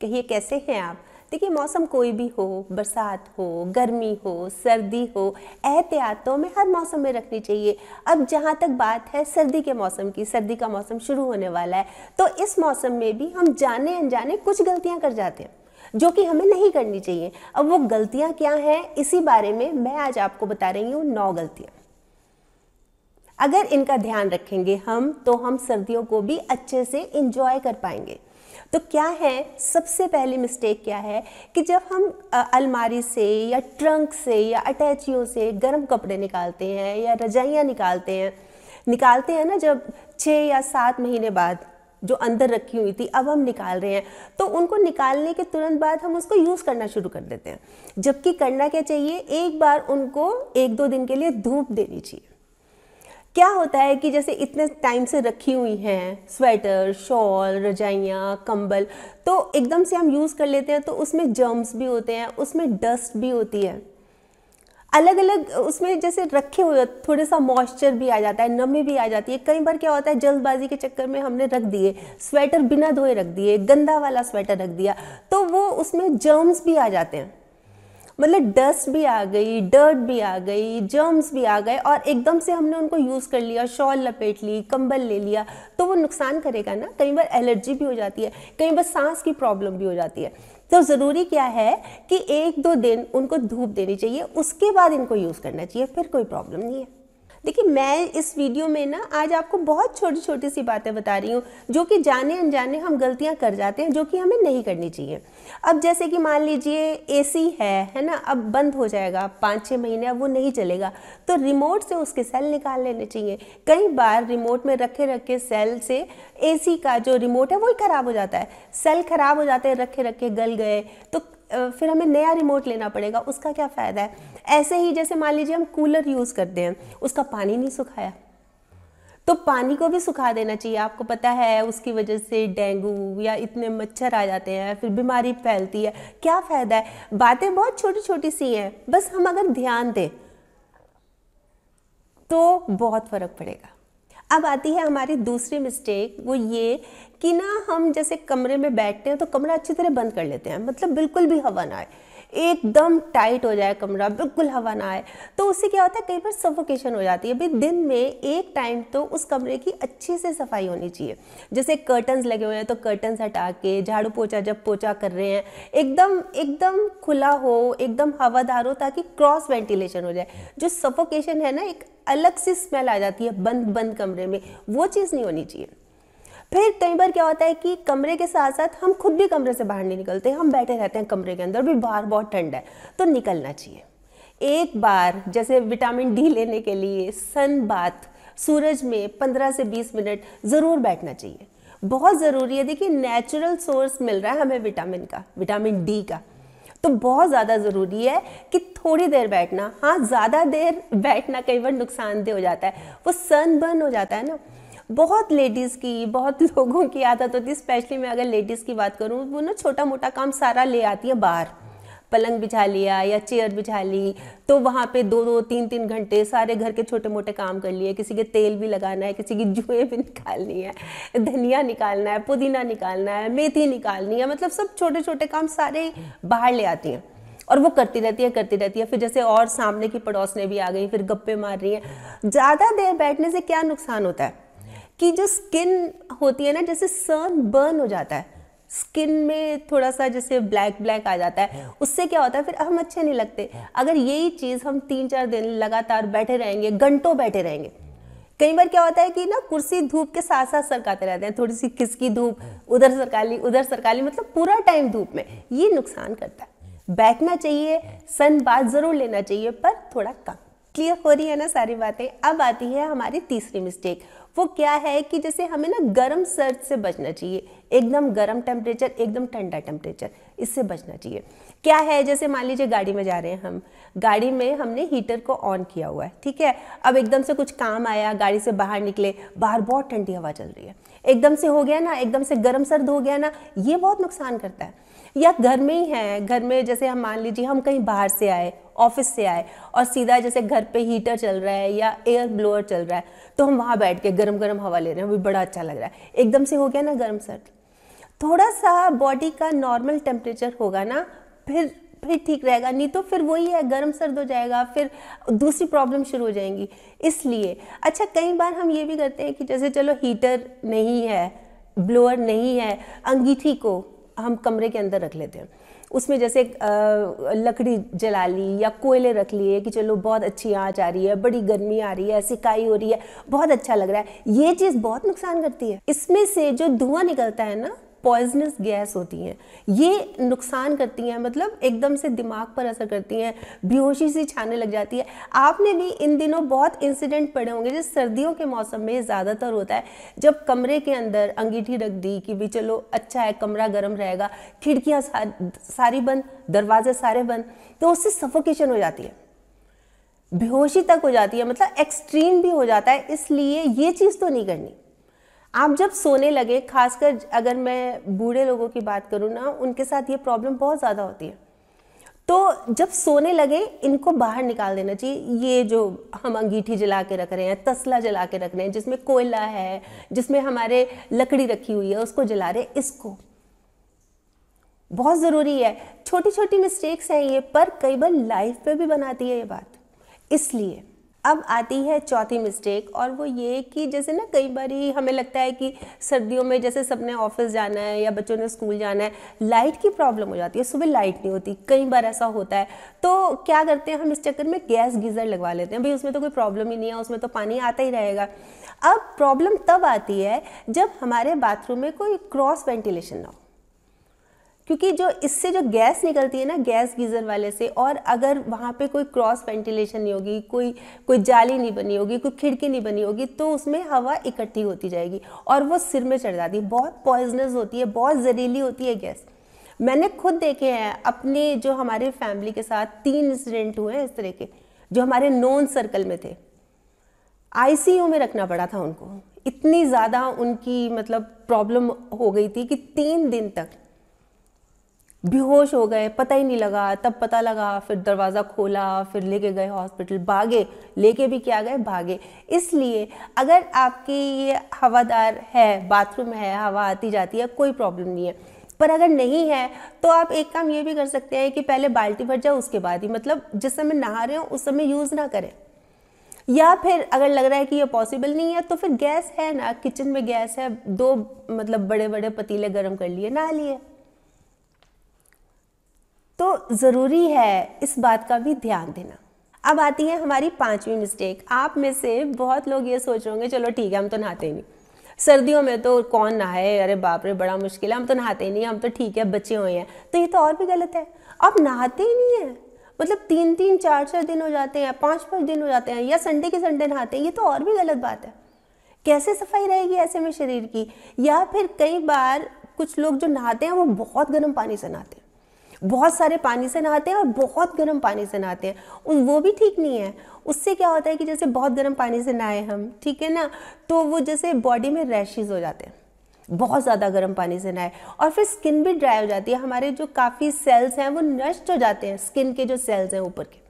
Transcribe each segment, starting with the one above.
कहिए कैसे हैं आप देखिए मौसम कोई भी हो बरसात हो गर्मी हो सर्दी हो एहतियात तो हमें हर मौसम में रखनी चाहिए अब जहाँ तक बात है सर्दी के मौसम की सर्दी का मौसम शुरू होने वाला है तो इस मौसम में भी हम जाने अनजाने कुछ गलतियाँ कर जाते हैं जो कि हमें नहीं करनी चाहिए अब वो गलतियाँ क्या हैं इसी बारे में मैं आज आपको बता रही हूँ नौ गलतियाँ अगर इनका ध्यान रखेंगे हम तो हम सर्दियों को भी अच्छे से इंजॉय कर पाएंगे तो क्या है सबसे पहली मिस्टेक क्या है कि जब हम अलमारी से या ट्रंक से या अटैचियों से गर्म कपड़े निकालते हैं या रजाइयाँ निकालते हैं निकालते हैं ना जब छः या सात महीने बाद जो अंदर रखी हुई थी अब हम निकाल रहे हैं तो उनको निकालने के तुरंत बाद हम उसको यूज़ करना शुरू कर देते हैं जबकि करना क्या चाहिए एक बार उनको एक दो दिन के लिए धूप देनी चाहिए क्या होता है कि जैसे इतने टाइम से रखी हुई हैं स्वेटर शॉल रजाइयाँ कंबल तो एकदम से हम यूज़ कर लेते हैं तो उसमें जर्म्स भी होते हैं उसमें डस्ट भी होती है अलग अलग उसमें जैसे रखे हुए थोड़े सा मॉइस्चर भी आ जाता है नमी भी आ जाती है कई बार क्या होता है जल्दबाजी के चक्कर में हमने रख दिए स्वेटर बिना धोए रख दिए गंदा वाला स्वेटर रख दिया तो वो उसमें जर्म्स भी आ जाते हैं मतलब डस्ट भी आ गई डर्ट भी आ गई जर्म्स भी आ गए और एकदम से हमने उनको यूज़ कर लिया शॉल लपेट ली कंबल ले लिया तो वो नुकसान करेगा ना कई बार एलर्जी भी हो जाती है कई बार सांस की प्रॉब्लम भी हो जाती है तो ज़रूरी क्या है कि एक दो दिन उनको धूप देनी चाहिए उसके बाद इनको यूज़ करना चाहिए फिर कोई प्रॉब्लम नहीं है देखिए मैं इस वीडियो में ना आज आपको बहुत छोटी छोटी सी बातें बता रही हूँ जो कि जाने अनजाने हम गलतियाँ कर जाते हैं जो कि हमें नहीं करनी चाहिए अब जैसे कि मान लीजिए एसी है है ना अब बंद हो जाएगा पाँच छः महीने अब वो नहीं चलेगा तो रिमोट से उसके सेल निकाल लेने चाहिए कई बार रिमोट में रखे रखे सेल से एसी का जो रिमोट है वो ही ख़राब हो जाता है सेल ख़राब हो जाते हैं रखे रखे गल गए तो फिर हमें नया रिमोट लेना पड़ेगा उसका क्या फ़ायदा है ऐसे ही जैसे मान लीजिए हम कूलर यूज़ करते हैं उसका पानी नहीं सुखाया तो पानी को भी सुखा देना चाहिए आपको पता है उसकी वजह से डेंगू या इतने मच्छर आ जाते हैं फिर बीमारी फैलती है क्या फ़ायदा है बातें बहुत छोटी छोटी सी हैं बस हम अगर ध्यान दें तो बहुत फ़र्क पड़ेगा अब आती है हमारी दूसरी मिस्टेक वो ये कि ना हम जैसे कमरे में बैठते हैं तो कमरा अच्छी तरह बंद कर लेते हैं मतलब बिल्कुल भी हवा ना आए एकदम टाइट हो जाए कमरा बिल्कुल हवा ना आए तो उससे क्या होता है कई बार सफोकेशन हो जाती है भाई दिन में एक टाइम तो उस कमरे की अच्छे से सफाई होनी चाहिए जैसे कर्टन्स लगे हुए हैं तो कर्टन्स हटा के झाड़ू पोछा जब पोछा कर रहे हैं एकदम एकदम खुला हो एकदम हवादार हो ताकि क्रॉस वेंटिलेशन हो जाए जो सफोकेशन है ना एक अलग सी स्मेल आ जाती है बंद बंद कमरे में वो चीज़ नहीं होनी चाहिए फिर कई बार क्या होता है कि कमरे के साथ साथ हम खुद भी कमरे से बाहर नहीं निकलते हम बैठे रहते हैं कमरे के अंदर भी बाहर बहुत ठंड है तो निकलना चाहिए एक बार जैसे विटामिन डी लेने के लिए सन बाथ सूरज में 15 से 20 मिनट ज़रूर बैठना चाहिए बहुत ज़रूरी है देखिए नेचुरल सोर्स मिल रहा है हमें विटामिन का विटामिन डी का तो बहुत ज़्यादा ज़रूरी है कि थोड़ी देर बैठना हाँ ज़्यादा देर बैठना कई बार नुकसानदेह हो जाता है वो सन बर्न हो जाता है ना बहुत लेडीज़ की बहुत लोगों की आदत होती है स्पेशली मैं अगर लेडीज़ की बात करूँ वो ना छोटा मोटा काम सारा ले आती है बाहर पलंग बिछा लिया या चेयर बिछा ली तो वहाँ पे दो दो तीन तीन घंटे सारे घर के छोटे मोटे काम कर लिए किसी के तेल भी लगाना है किसी की जुएँ भी निकालनी है धनिया निकालना है पुदीना निकालना है मेथी निकालनी है मतलब सब छोटे छोटे काम सारे बाहर ले आती हैं और वो करती रहती है करती रहती है फिर जैसे और सामने की पड़ोस ने भी आ गई फिर गप्पे मार रही हैं ज़्यादा देर बैठने से क्या नुकसान होता है कि जो स्किन होती है ना जैसे सन बर्न हो जाता है स्किन में थोड़ा सा जैसे ब्लैक ब्लैक आ जाता है हाँ। उससे क्या होता है फिर हम अच्छे नहीं लगते हाँ। अगर यही चीज़ हम तीन चार दिन लगातार बैठे रहेंगे घंटों बैठे रहेंगे कई बार क्या होता है कि ना कुर्सी धूप के साथ साथ सरकाते रहते हैं थोड़ी सी किसकी धूप हाँ। उधर सरकाली उधर सरकाली ली मतलब पूरा टाइम धूप में ये नुकसान करता है बैठना चाहिए सन बात ज़रूर लेना चाहिए पर थोड़ा कम क्लियर हो रही है ना सारी बातें अब आती है हमारी तीसरी मिस्टेक वो क्या है कि जैसे हमें ना गर्म सर्द से बचना चाहिए एकदम गर्म टेम्परेचर एकदम ठंडा टेम्परेचर इससे बचना चाहिए क्या है जैसे मान लीजिए गाड़ी में जा रहे हैं हम गाड़ी में हमने हीटर को ऑन किया हुआ है ठीक है अब एकदम से कुछ काम आया गाड़ी से बाहर निकले बाहर बहुत ठंडी हवा चल रही है एकदम से हो गया ना एकदम से गर्म सर्द हो गया ना ये बहुत नुकसान करता है या घर में ही है घर में जैसे हम मान लीजिए हम कहीं बाहर से आए ऑफिस से आए और सीधा जैसे घर पे हीटर चल रहा है या एयर ब्लोअर चल रहा है तो हम वहाँ बैठ के गर्म गर्म हवा ले रहे हैं भी बड़ा अच्छा लग रहा है एकदम से हो गया ना गर्म सर्द थोड़ा सा बॉडी का नॉर्मल टेम्परेचर होगा ना फिर फिर ठीक रहेगा नहीं तो फिर वही है गर्म सर्द हो जाएगा फिर दूसरी प्रॉब्लम शुरू हो जाएंगी इसलिए अच्छा कई बार हम ये भी करते हैं कि जैसे चलो हीटर नहीं है ब्लोअर नहीं है अंगीठी को हम कमरे के अंदर रख लेते हैं उसमें जैसे लकड़ी जला ली या कोयले रख लिए कि चलो बहुत अच्छी आँच आ रही है बड़ी गर्मी आ रही है सिकाई हो रही है बहुत अच्छा लग रहा है ये चीज़ बहुत नुकसान करती है इसमें से जो धुआं निकलता है ना पॉइजनस गैस होती हैं ये नुकसान करती हैं मतलब एकदम से दिमाग पर असर करती हैं बेहोशी सी छाने लग जाती है आपने भी इन दिनों बहुत इंसिडेंट पड़े होंगे जो सर्दियों के मौसम में ज़्यादातर होता है जब कमरे के अंदर अंगीठी रख दी कि भी चलो अच्छा है कमरा गर्म रहेगा खिड़कियाँ सारी बंद दरवाजे सारे बंद तो उससे सफोकेशन हो जाती है बेहोशी तक हो जाती है मतलब एक्सट्रीम भी हो जाता है इसलिए ये चीज़ तो नहीं करनी आप जब सोने लगे खासकर अगर मैं बूढ़े लोगों की बात करूँ ना उनके साथ ये प्रॉब्लम बहुत ज़्यादा होती है तो जब सोने लगे इनको बाहर निकाल देना चाहिए ये जो हम अंगीठी जला के रख रहे हैं तसला जला के रख रहे हैं जिसमें कोयला है जिसमें हमारे लकड़ी रखी हुई है उसको जला रहे इसको बहुत ज़रूरी है छोटी छोटी मिस्टेक्स हैं ये पर कई बार लाइफ पे भी बनाती है ये बात इसलिए अब आती है चौथी मिस्टेक और वो ये कि जैसे ना कई बार ही हमें लगता है कि सर्दियों में जैसे सबने ऑफिस जाना है या बच्चों ने स्कूल जाना है लाइट की प्रॉब्लम हो जाती है सुबह लाइट नहीं होती कई बार ऐसा होता है तो क्या करते हैं हम इस चक्कर में गैस गीज़र लगवा लेते हैं भाई उसमें तो कोई प्रॉब्लम ही नहीं है उसमें तो पानी आता ही रहेगा अब प्रॉब्लम तब आती है जब हमारे बाथरूम में कोई क्रॉस वेंटिलेशन ना हो क्योंकि जो इससे जो गैस निकलती है ना गैस गीज़र वाले से और अगर वहाँ पे कोई क्रॉस वेंटिलेशन नहीं होगी कोई कोई जाली नहीं बनी होगी कोई खिड़की नहीं बनी होगी तो उसमें हवा इकट्ठी होती जाएगी और वो सिर में चढ़ जाती है बहुत पॉइजनस होती है बहुत जहरीली होती है गैस मैंने खुद देखे हैं अपने जो हमारे फैमिली के साथ तीन इंसिडेंट हुए हैं इस तरह के जो हमारे नॉन सर्कल में थे आईसीयू में रखना पड़ा था उनको इतनी ज़्यादा उनकी मतलब प्रॉब्लम हो गई थी कि तीन दिन तक बेहोश हो गए पता ही नहीं लगा तब पता लगा फिर दरवाज़ा खोला फिर लेके गए हॉस्पिटल भागे लेके भी क्या गए भागे इसलिए अगर आपकी ये हवादार है बाथरूम है हवा आती जाती है कोई प्रॉब्लम नहीं है पर अगर नहीं है तो आप एक काम ये भी कर सकते हैं कि पहले बाल्टी भर जाओ उसके बाद ही मतलब जिस समय नहा रहे हो उस समय यूज़ ना करें या फिर अगर लग रहा है कि ये पॉसिबल नहीं है तो फिर गैस है ना किचन में गैस है दो मतलब बड़े बड़े पतीले गर्म कर लिए नहा लिए तो ज़रूरी है इस बात का भी ध्यान देना अब आती है हमारी पांचवी मिस्टेक आप में से बहुत लोग ये सोच रहे होंगे चलो ठीक है हम तो नहाते ही नहीं सर्दियों में तो कौन नहाए अरे बाप रे बड़ा मुश्किल है हम तो नहाते ही नहीं हम तो ठीक है बचे हुए हैं तो ये तो और भी गलत है आप नहाते ही नहीं हैं मतलब तीन तीन चार चार दिन हो जाते हैं पाँच पाँच दिन हो जाते हैं या संडे के संडे नहाते हैं ये तो और भी गलत बात है कैसे सफाई रहेगी ऐसे में शरीर की या फिर कई बार कुछ लोग जो नहाते हैं वो बहुत गर्म पानी से नहाते हैं बहुत सारे पानी से नहाते हैं और बहुत गर्म पानी से नहाते हैं वो भी ठीक नहीं है उससे क्या होता है कि जैसे बहुत गर्म पानी से नहाए हम ठीक है ना तो वो जैसे बॉडी में रैशेज़ हो जाते हैं बहुत ज़्यादा गर्म पानी से नहाए और फिर स्किन भी ड्राई हो जाती है हमारे जो काफ़ी सेल्स हैं वो नष्ट हो जाते हैं स्किन के जो सेल्स हैं ऊपर के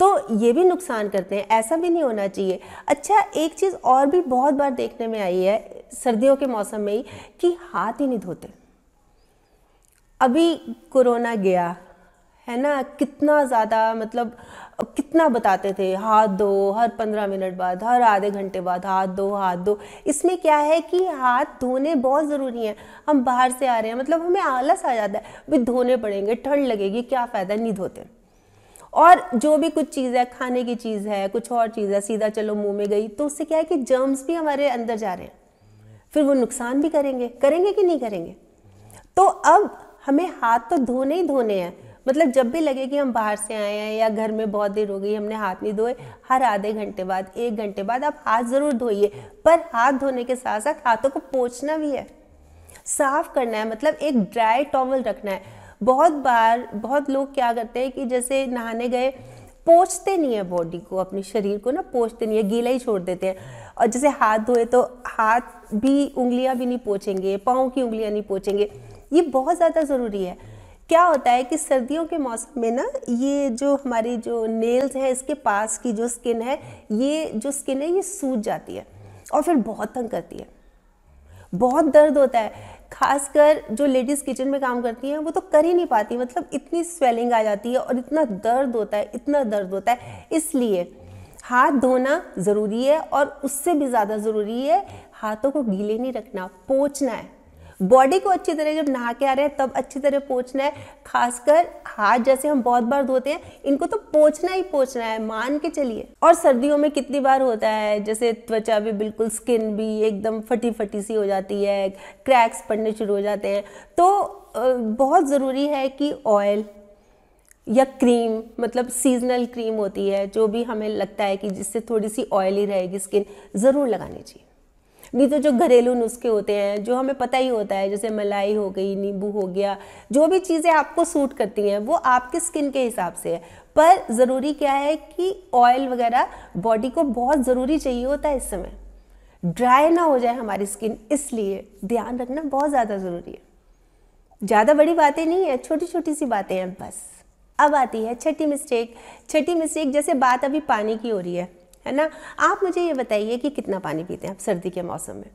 तो ये भी नुकसान करते हैं ऐसा भी नहीं होना चाहिए अच्छा एक चीज़ और भी बहुत बार देखने में आई है सर्दियों के मौसम में ही कि हाथ ही नहीं धोते अभी कोरोना गया है ना कितना ज़्यादा मतलब कितना बताते थे हाथ धो हर पंद्रह मिनट बाद हर आधे घंटे बाद हाथ धो हाथ धो इसमें क्या है कि हाथ धोने बहुत ज़रूरी हैं हम बाहर से आ रहे हैं मतलब हमें आलस आ जाता है भी धोने पड़ेंगे ठंड लगेगी क्या फ़ायदा नहीं धोते और जो भी कुछ चीज़ है खाने की चीज़ है कुछ और चीज़ है सीधा चलो मुंह में गई तो उससे क्या है कि जर्म्स भी हमारे अंदर जा रहे हैं फिर वो नुकसान भी करेंगे करेंगे कि नहीं करेंगे तो अब हमें हाथ तो धोने ही धोने हैं मतलब जब भी लगे कि हम बाहर से आए हैं या घर में बहुत देर हो गई हमने हाथ नहीं धोए हर आधे घंटे बाद एक घंटे बाद आप हाथ ज़रूर धोइए पर हाथ धोने के साथ साथ हाथों को पोछना भी है साफ करना है मतलब एक ड्राई टॉवल रखना है बहुत बार बहुत लोग क्या करते हैं कि जैसे नहाने गए पोछते नहीं है बॉडी को अपने शरीर को ना पोछते नहीं है गीला ही छोड़ देते हैं और जैसे हाथ धोए तो हाथ भी उंगलियां भी नहीं पोछेंगे पाँव की उंगलियां नहीं पोछेंगे ये बहुत ज़्यादा ज़रूरी है क्या होता है कि सर्दियों के मौसम में ना ये जो हमारी जो नेल्स हैं इसके पास की जो स्किन है ये जो स्किन है ये सूज जाती है और फिर बहुत तंग करती है बहुत दर्द होता है खासकर जो लेडीज़ किचन में काम करती हैं वो तो कर ही नहीं पाती मतलब इतनी स्वेलिंग आ जाती है और इतना दर्द होता है इतना दर्द होता है इसलिए हाथ धोना ज़रूरी है और उससे भी ज़्यादा ज़रूरी है हाथों को गीले नहीं रखना पोछना है बॉडी को अच्छी तरह जब नहा के आ रहे हैं तब अच्छी तरह पोछना है खासकर हाथ जैसे हम बहुत बार धोते हैं इनको तो पोछना ही पोछना है मान के चलिए और सर्दियों में कितनी बार होता है जैसे त्वचा भी बिल्कुल स्किन भी एकदम फटी फटी सी हो जाती है क्रैक्स पड़ने शुरू हो जाते हैं तो बहुत ज़रूरी है कि ऑयल या क्रीम मतलब सीजनल क्रीम होती है जो भी हमें लगता है कि जिससे थोड़ी सी ऑयली रहेगी स्किन ज़रूर लगानी चाहिए नहीं तो जो घरेलू नुस्खे होते हैं जो हमें पता ही होता है जैसे मलाई हो गई नींबू हो गया जो भी चीज़ें आपको सूट करती हैं वो आपकी स्किन के हिसाब से है पर ज़रूरी क्या है कि ऑयल वगैरह बॉडी को बहुत ज़रूरी चाहिए होता है इस समय ड्राई ना हो जाए हमारी स्किन इसलिए ध्यान रखना बहुत ज़्यादा ज़रूरी है ज़्यादा बड़ी बातें नहीं है छोटी छोटी सी बातें हैं बस अब आती है छठी मिस्टेक छठी मिस्टेक जैसे बात अभी पानी की हो रही है है ना आप मुझे ये बताइए कि कितना पानी पीते हैं आप सर्दी के मौसम में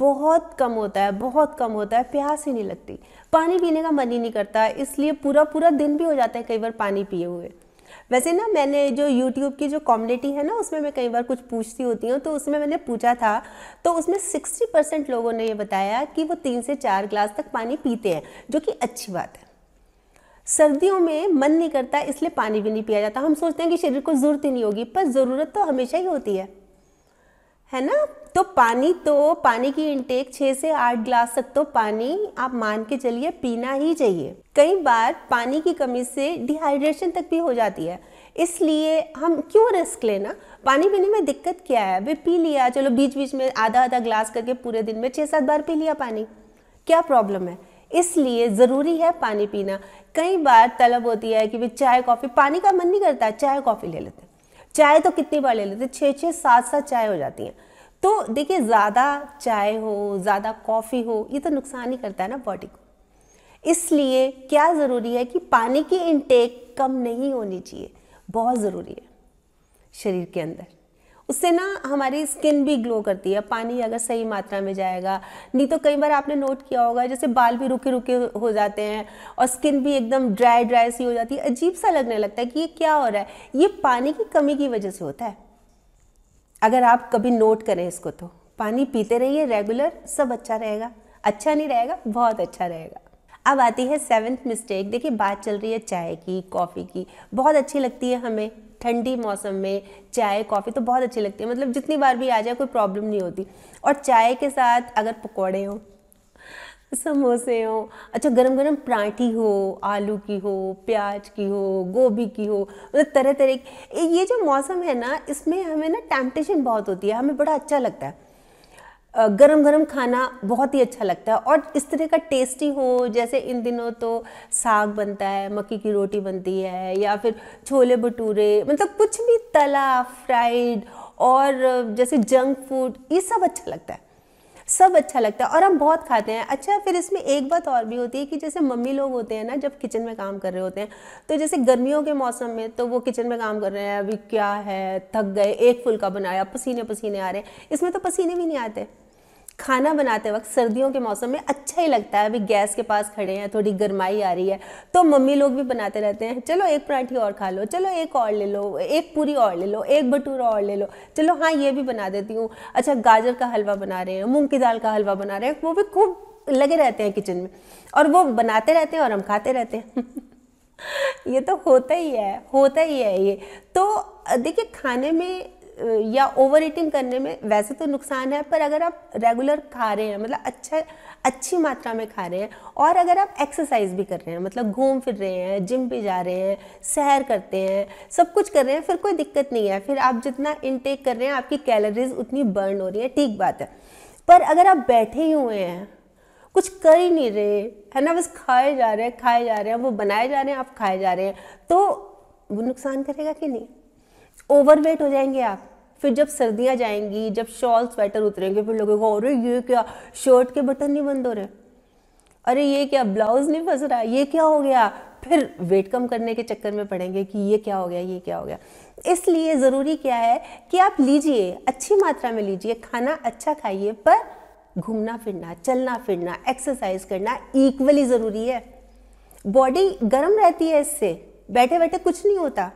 बहुत कम होता है बहुत कम होता है प्यास ही नहीं लगती पानी पीने का मन ही नहीं करता इसलिए पूरा पूरा दिन भी हो जाता है कई बार पानी पिए हुए वैसे ना मैंने जो YouTube की जो कम्युनिटी है ना उसमें मैं कई बार कुछ पूछती होती हूँ तो उसमें मैंने पूछा था तो उसमें 60 परसेंट लोगों ने ये बताया कि वो तीन से चार ग्लास तक पानी पीते हैं जो कि अच्छी बात है सर्दियों में मन नहीं करता इसलिए पानी भी नहीं पिया जाता हम सोचते हैं कि शरीर को ज़रूरत ही नहीं होगी पर ज़रूरत तो हमेशा ही होती है है ना तो पानी तो पानी की इनटेक छः से आठ ग्लास तक तो पानी आप मान के चलिए पीना ही चाहिए कई बार पानी की कमी से डिहाइड्रेशन तक भी हो जाती है इसलिए हम क्यों रिस्क लेना पानी पीने में दिक्कत क्या है वे पी लिया चलो बीच बीच में आधा आधा ग्लास करके पूरे दिन में छः सात बार पी लिया पानी क्या प्रॉब्लम है इसलिए ज़रूरी है पानी पीना कई बार तलब होती है कि भाई चाय कॉफ़ी पानी का मन नहीं करता चाय कॉफ़ी ले लेते हैं चाय तो कितनी बार ले लेते हैं छः छः सात सात चाय हो जाती हैं तो देखिए ज़्यादा चाय हो ज़्यादा कॉफ़ी हो ये तो नुकसान ही करता है ना बॉडी को इसलिए क्या ज़रूरी है कि पानी की इनटेक कम नहीं होनी चाहिए बहुत ज़रूरी है शरीर के अंदर उससे ना हमारी स्किन भी ग्लो करती है पानी अगर सही मात्रा में जाएगा नहीं तो कई बार आपने नोट किया होगा जैसे बाल भी रुके रुके हो जाते हैं और स्किन भी एकदम ड्राई ड्राई सी हो जाती है अजीब सा लगने लगता है कि ये क्या हो रहा है ये पानी की कमी की वजह से होता है अगर आप कभी नोट करें इसको तो पानी पीते रहिए रेगुलर सब अच्छा रहेगा अच्छा नहीं रहेगा बहुत अच्छा रहेगा अब आती है सेवेंथ मिस्टेक देखिए बात चल रही है चाय की कॉफ़ी की बहुत अच्छी लगती है हमें ठंडी मौसम में चाय कॉफ़ी तो बहुत अच्छी लगती है मतलब जितनी बार भी आ जाए कोई प्रॉब्लम नहीं होती और चाय के साथ अगर पकौड़े हों समोसे हो अच्छा गरम गरम परांठी हो आलू की हो प्याज की हो गोभी की हो मतलब तरह तरह की ये जो मौसम है ना इसमें हमें ना टेम्पटेशन बहुत होती है हमें बड़ा अच्छा लगता है गरम गरम खाना बहुत ही अच्छा लगता है और इस तरह का टेस्टी हो जैसे इन दिनों तो साग बनता है मक्की की रोटी बनती है या फिर छोले भटूरे मतलब कुछ भी तला फ्राइड और जैसे जंक फूड ये सब अच्छा लगता है सब अच्छा लगता है और हम बहुत खाते हैं अच्छा फिर इसमें एक बात और भी होती है कि जैसे मम्मी लोग होते हैं ना जब किचन में काम कर रहे होते हैं तो जैसे गर्मियों के मौसम में तो वो किचन में काम कर रहे हैं अभी क्या है थक गए एक फुल्का बनाया पसीने पसीने आ रहे हैं इसमें तो पसीने भी नहीं आते खाना बनाते वक्त सर्दियों के मौसम में अच्छा ही लगता है अभी गैस के पास खड़े हैं थोड़ी गर्माई आ रही है तो मम्मी लोग भी बनाते रहते हैं चलो एक पराठी और खा लो चलो एक और ले लो एक पूरी और ले लो एक भटूरा और ले लो चलो हाँ ये भी बना देती हूँ अच्छा गाजर का हलवा बना रहे हैं मूँग की दाल का हलवा बना रहे हैं वो भी खूब लगे रहते हैं किचन में और वो बनाते रहते हैं और हम खाते रहते हैं ये तो होता ही है होता ही है ये तो देखिए खाने में या ओवर ईटिंग करने में वैसे तो नुकसान है पर अगर आप रेगुलर खा रहे हैं मतलब अच्छा अच्छी मात्रा में खा रहे हैं और अगर आप एक्सरसाइज भी कर रहे हैं मतलब घूम फिर रहे हैं जिम भी जा रहे हैं सैर करते हैं सब कुछ कर रहे हैं फिर कोई दिक्कत नहीं है फिर आप जितना इनटेक कर रहे हैं आपकी कैलोरीज उतनी बर्न हो रही है ठीक बात है पर अगर आप बैठे ही हुए हैं कुछ कर ही नहीं रहे है ना बस खाए जा रहे हैं खाए जा रहे हैं वो बनाए जा रहे हैं आप खाए जा रहे हैं तो वो नुकसान करेगा कि नहीं ओवरवेट हो जाएंगे आप फिर जब सर्दियाँ जाएंगी जब शॉल स्वेटर उतरेंगे फिर लोगों अरे ये क्या शर्ट के बटन नहीं बंद हो रहे अरे ये क्या ब्लाउज नहीं फंस रहा ये क्या हो गया फिर वेट कम करने के चक्कर में पड़ेंगे कि ये क्या हो गया ये क्या हो गया इसलिए ज़रूरी क्या है कि आप लीजिए अच्छी मात्रा में लीजिए खाना अच्छा खाइए पर घूमना फिरना चलना फिरना एक्सरसाइज करना इक्वली ज़रूरी है बॉडी गर्म रहती है इससे बैठे बैठे कुछ नहीं होता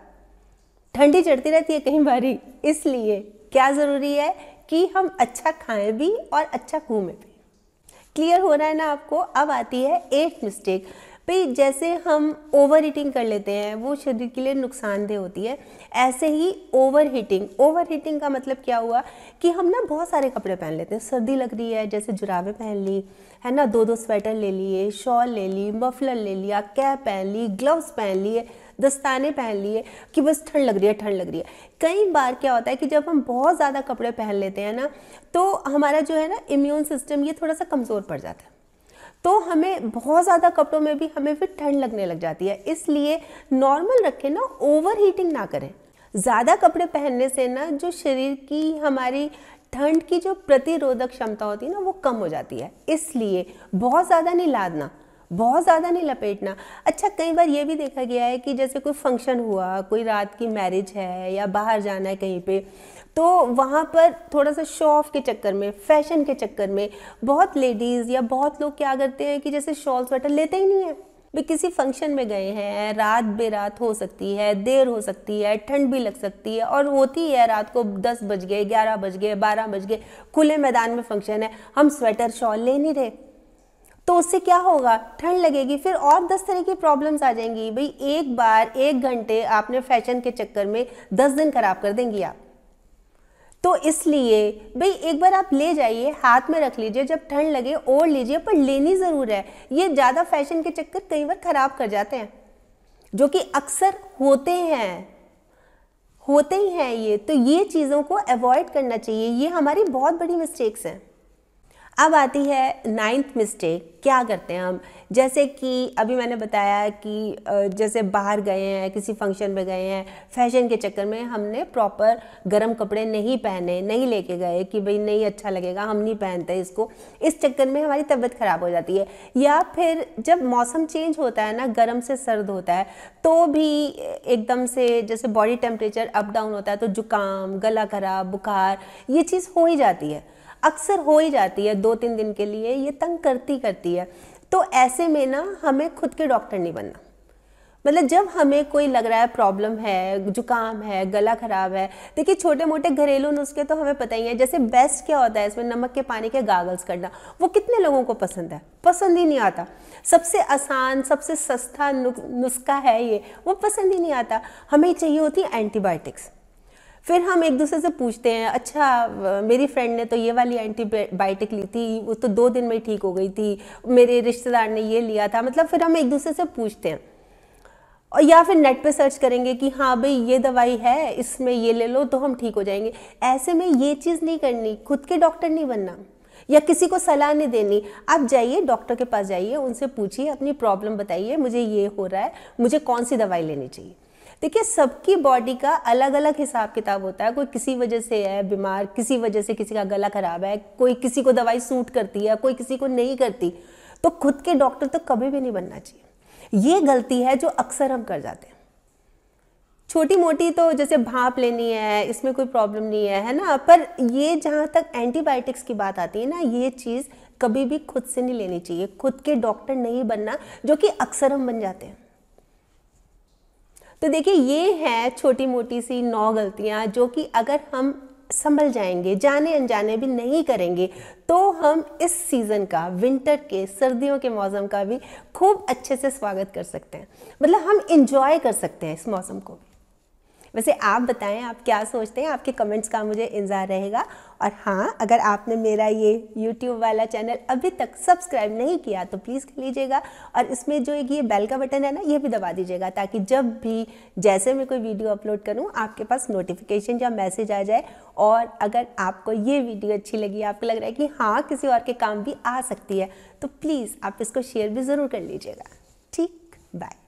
ठंडी चढ़ती रहती है कहीं बारी इसलिए क्या ज़रूरी है कि हम अच्छा खाएं भी और अच्छा घूमें भी क्लियर हो रहा है ना आपको अब आती है एट मिस्टेक भाई जैसे हम ओवर हीटिंग कर लेते हैं वो शरीर के लिए नुकसानदेह होती है ऐसे ही ओवर हीटिंग ओवर हीटिंग का मतलब क्या हुआ कि हम ना बहुत सारे कपड़े पहन लेते हैं सर्दी लग रही है जैसे जुराबे पहन ली है ना दो दो स्वेटर ले लिए शॉल ले ली मफलर ले लिया कैप पहन ली ग्लव्स पहन लिए दस्ताने पहन लिए कि बस ठंड लग रही है ठंड लग रही है कई बार क्या होता है कि जब हम बहुत ज़्यादा कपड़े पहन लेते हैं ना तो हमारा जो है ना इम्यून सिस्टम ये थोड़ा सा कमज़ोर पड़ जाता है तो हमें बहुत ज़्यादा कपड़ों में भी हमें फिर ठंड लगने लग जाती है इसलिए नॉर्मल रखें ना ओवर हीटिंग ना करें ज़्यादा कपड़े पहनने से ना जो शरीर की हमारी ठंड की जो प्रतिरोधक क्षमता होती है ना वो कम हो जाती है इसलिए बहुत ज़्यादा नहीं लादना बहुत ज़्यादा नहीं लपेटना अच्छा कई बार ये भी देखा गया है कि जैसे कोई फंक्शन हुआ कोई रात की मैरिज है या बाहर जाना है कहीं पे तो वहाँ पर थोड़ा सा शो ऑफ के चक्कर में फैशन के चक्कर में बहुत लेडीज़ या बहुत लोग क्या करते हैं कि जैसे शॉल स्वेटर लेते ही नहीं है वे किसी फंक्शन में गए हैं रात बेरात हो सकती है देर हो सकती है ठंड भी लग सकती है और होती है रात को दस बज गए ग्यारह बज गए बारह बज गए खुले मैदान में फंक्शन है हम स्वेटर शॉल ले नहीं रहे तो उससे क्या होगा ठंड लगेगी फिर और दस तरह की प्रॉब्लम्स आ जाएंगी भाई एक बार एक घंटे आपने फैशन के चक्कर में दस दिन खराब कर देंगी आप तो इसलिए भाई एक बार आप ले जाइए हाथ में रख लीजिए जब ठंड लगे ओढ़ लीजिए पर लेनी ज़रूर है ये ज़्यादा फैशन के चक्कर कई बार ख़राब कर जाते हैं जो कि अक्सर होते हैं होते ही हैं ये तो ये चीज़ों को अवॉइड करना चाहिए ये हमारी बहुत बड़ी मिस्टेक्स हैं अब आती है नाइन्थ मिस्टेक क्या करते हैं हम जैसे कि अभी मैंने बताया कि जैसे बाहर गए हैं किसी फंक्शन में गए हैं फैशन के चक्कर में हमने प्रॉपर गर्म कपड़े नहीं पहने नहीं लेके गए कि भाई नहीं अच्छा लगेगा हम नहीं पहनते इसको इस चक्कर में हमारी तबीयत ख़राब हो जाती है या फिर जब मौसम चेंज होता है ना गर्म से सर्द होता है तो भी एकदम से जैसे बॉडी टेम्परेचर अप डाउन होता है तो जुकाम गला खराब बुखार ये चीज़ हो ही जाती है अक्सर हो ही जाती है दो तीन दिन के लिए ये तंग करती करती है तो ऐसे में ना हमें खुद के डॉक्टर नहीं बनना मतलब जब हमें कोई लग रहा है प्रॉब्लम है जुकाम है गला ख़राब है देखिए छोटे मोटे घरेलू नुस्खे तो हमें पता ही है जैसे बेस्ट क्या होता है इसमें नमक के पानी के गागल्स करना वो कितने लोगों को पसंद है पसंद ही नहीं आता सबसे आसान सबसे सस्ता नुस्खा है ये वो पसंद ही नहीं आता हमें चाहिए होती एंटीबायोटिक्स फिर हम एक दूसरे से पूछते हैं अच्छा मेरी फ्रेंड ने तो ये वाली एंटीबायोटिक ली थी वो तो दो दिन में ठीक हो गई थी मेरे रिश्तेदार ने ये लिया था मतलब फिर हम एक दूसरे से पूछते हैं और या फिर नेट पे सर्च करेंगे कि हाँ भाई ये दवाई है इसमें ये ले लो तो हम ठीक हो जाएंगे ऐसे में ये चीज़ नहीं करनी खुद के डॉक्टर नहीं बनना या किसी को सलाह नहीं देनी आप जाइए डॉक्टर के पास जाइए उनसे पूछिए अपनी प्रॉब्लम बताइए मुझे ये हो रहा है मुझे कौन सी दवाई लेनी चाहिए देखिए सबकी बॉडी का अलग अलग हिसाब किताब होता है कोई किसी वजह से है बीमार किसी वजह से किसी का गला खराब है कोई किसी को दवाई सूट करती है कोई किसी को नहीं करती तो खुद के डॉक्टर तो कभी भी नहीं बनना चाहिए ये गलती है जो अक्सर हम कर जाते हैं छोटी मोटी तो जैसे भाप लेनी है इसमें कोई प्रॉब्लम नहीं है है ना पर ये जहाँ तक एंटीबायोटिक्स की बात आती है ना ये चीज़ कभी भी खुद से नहीं लेनी चाहिए खुद के डॉक्टर नहीं बनना जो कि अक्सर हम बन जाते हैं तो देखिए ये है छोटी मोटी सी नौ गलतियाँ जो कि अगर हम संभल जाएंगे जाने अनजाने भी नहीं करेंगे तो हम इस सीज़न का विंटर के सर्दियों के मौसम का भी खूब अच्छे से स्वागत कर सकते हैं मतलब हम इंजॉय कर सकते हैं इस मौसम को वैसे आप बताएं आप क्या सोचते हैं आपके कमेंट्स का मुझे इंतज़ार रहेगा और हाँ अगर आपने मेरा ये यूट्यूब वाला चैनल अभी तक सब्सक्राइब नहीं किया तो प्लीज़ कर लीजिएगा और इसमें जो एक ये बेल का बटन है ना ये भी दबा दीजिएगा ताकि जब भी जैसे मैं कोई वीडियो अपलोड करूँ आपके पास नोटिफिकेशन या मैसेज आ जाए और अगर आपको ये वीडियो अच्छी लगी आपको लग रहा है कि हाँ किसी और के काम भी आ सकती है तो प्लीज़ आप इसको शेयर भी ज़रूर कर लीजिएगा ठीक बाय